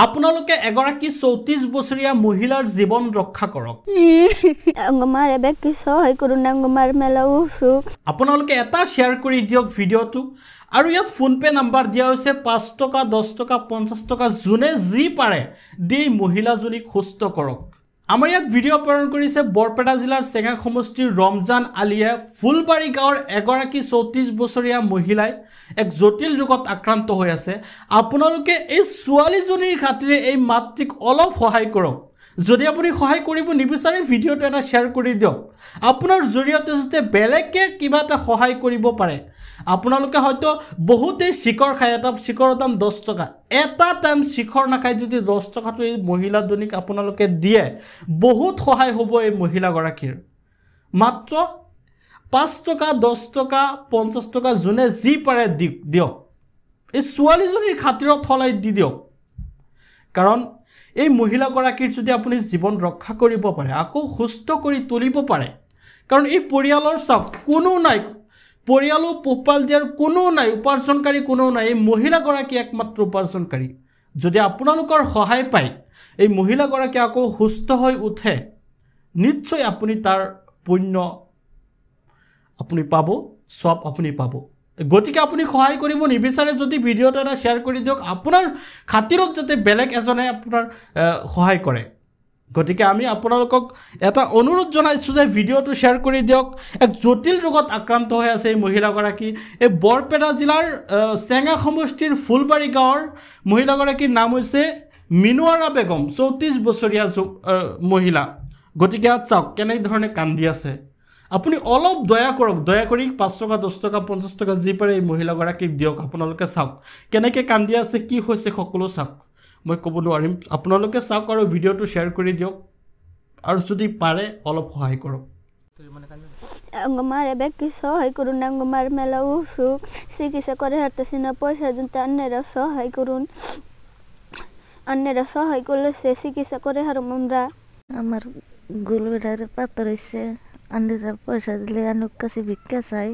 আপোনালোকে এগৰাকী চৌত্ৰিশ বছৰীয়া মহিলাৰ জীৱন ৰক্ষা কৰক আপোনালোকে এটা শ্বেয়াৰ কৰি দিয়ক ভিডিঅ'টো আৰু ইয়াত ফোনপে' নাম্বাৰ দিয়া হৈছে পাঁচ টকা দহ টকা পঞ্চাছ টকা যোনে যি পাৰে দি মহিলাজনীক সুস্থ কৰক আমাৰ ইয়াত ভিডিঅ' প্ৰেৰণ কৰিছে বৰপেটা জিলাৰ চেঙা সমষ্টিৰ ৰমজান আলীয়ে ফুলবাৰী গাঁৱৰ এগৰাকী চৌত্ৰিছ বছৰীয়া মহিলাই এক জটিল ৰোগত আক্ৰান্ত হৈ আছে আপোনালোকে এই ছোৱালীজনীৰ খাতিৰে এই মাতৃক অলপ সহায় কৰক যদি আপুনি সহায় কৰিব নিবিচাৰে ভিডিঅ'টো এটা শ্বেয়াৰ কৰি দিয়ক আপোনাৰ জৰিয়তে যাতে বেলেগে কিবা এটা সহায় কৰিব পাৰে আপোনালোকে হয়তো বহুতেই চিকৰ খায় এটা চিকৰৰ দাম দহ টকা এটা টাইম চিখৰ নাখায় যদি দহ টকাটো এই মহিলাজনীক আপোনালোকে দিয়ে বহুত সহায় হ'ব এই মহিলাগৰাকীৰ মাত্ৰ পাঁচ টকা দহ টকা পঞ্চাছ টকা যোনে যি পাৰে দিয়ক এই ছোৱালীজনীৰ খাতিৰত সলাই দি দিয়ক কাৰণ এই মহিলাগৰাকীৰ যদি আপুনি জীৱন ৰক্ষা কৰিব পাৰে আকৌ সুস্থ কৰি তুলিব পাৰে কাৰণ এই পৰিয়ালৰ চাওক কোনো নাই পৰিয়ালো পোহপাল দিয়াৰ কোনো নাই উপাৰ্জনকাৰী কোনো নাই এই মহিলাগৰাকী একমাত্ৰ উপাৰ্জনকাৰী যদি আপোনালোকৰ সহায় পায় এই মহিলাগৰাকী আকৌ সুস্থ হৈ উঠে নিশ্চয় আপুনি তাৰ পুণ্য আপুনি পাব চব আপুনি পাব গতিকে আপুনি সহায় কৰিব নিবিচাৰে যদি ভিডিঅ'টো এটা শ্বেয়াৰ কৰি দিয়ক আপোনাৰ খাতিৰত যাতে বেলেগ এজনে আপোনাৰ সহায় কৰে গতিকে আমি আপোনালোকক এটা অনুৰোধ জনাইছোঁ যে ভিডিঅ'টো শ্বেয়াৰ কৰি দিয়ক এক জটিল ৰোগত আক্ৰান্ত হৈ আছে এই মহিলাগৰাকী এই বৰপেটা জিলাৰ চেঙা সমষ্টিৰ ফুলবাৰী গাঁৱৰ মহিলাগৰাকীৰ নাম হৈছে মিনুৱাৰা বেগম চৌত্ৰিছ বছৰীয়া মহিলা গতিকে চাওক কেনেধৰণে কান্দি আছে আপুনি অলপ দয়া কৰক দয়া কৰি পাঁচ টকা দহ টকা পঞ্চাছ টকা যি পাৰে এই মহিলাগৰাকীক দিয়ক আপোনালোকে চাওক কেনেকৈ কান্দি আছে কি হৈছে সকলো চাওক মই ক'ব নোৱাৰিম আপোনালোকে চাওক আৰু ভিডিঅ'টো শ্বেয়াৰ কৰি দিয়ক আৰু যদি পাৰে অলপ সহায় কৰক অঙ্গমাৰ এবে সহায় কৰোঁ অংগমাৰ মেলা উচু চিকিৎসা কৰে হাৰ্টাচি নপইচা যোনটো আনেৰে সহায় কৰোঁ আনেৰে সহায় কৰিলে চিকিৎসা কৰে হাৰু মমৰা আমাৰ গোলৰ পাতৰ হৈছে আন্ডিরা পয়সা দিলে আনুক কাছে ভিক্ষা চাই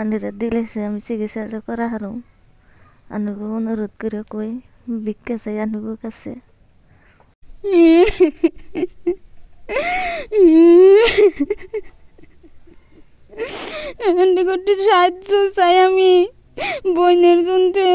আন্ডিরা দিলে সে আমি চিকিৎসালয় করা হারুম আনুক অনুরোধ করে কই ভিক্ষা চাই আনুক কাছে সাহায্য চাই আমি বইনের জন্যে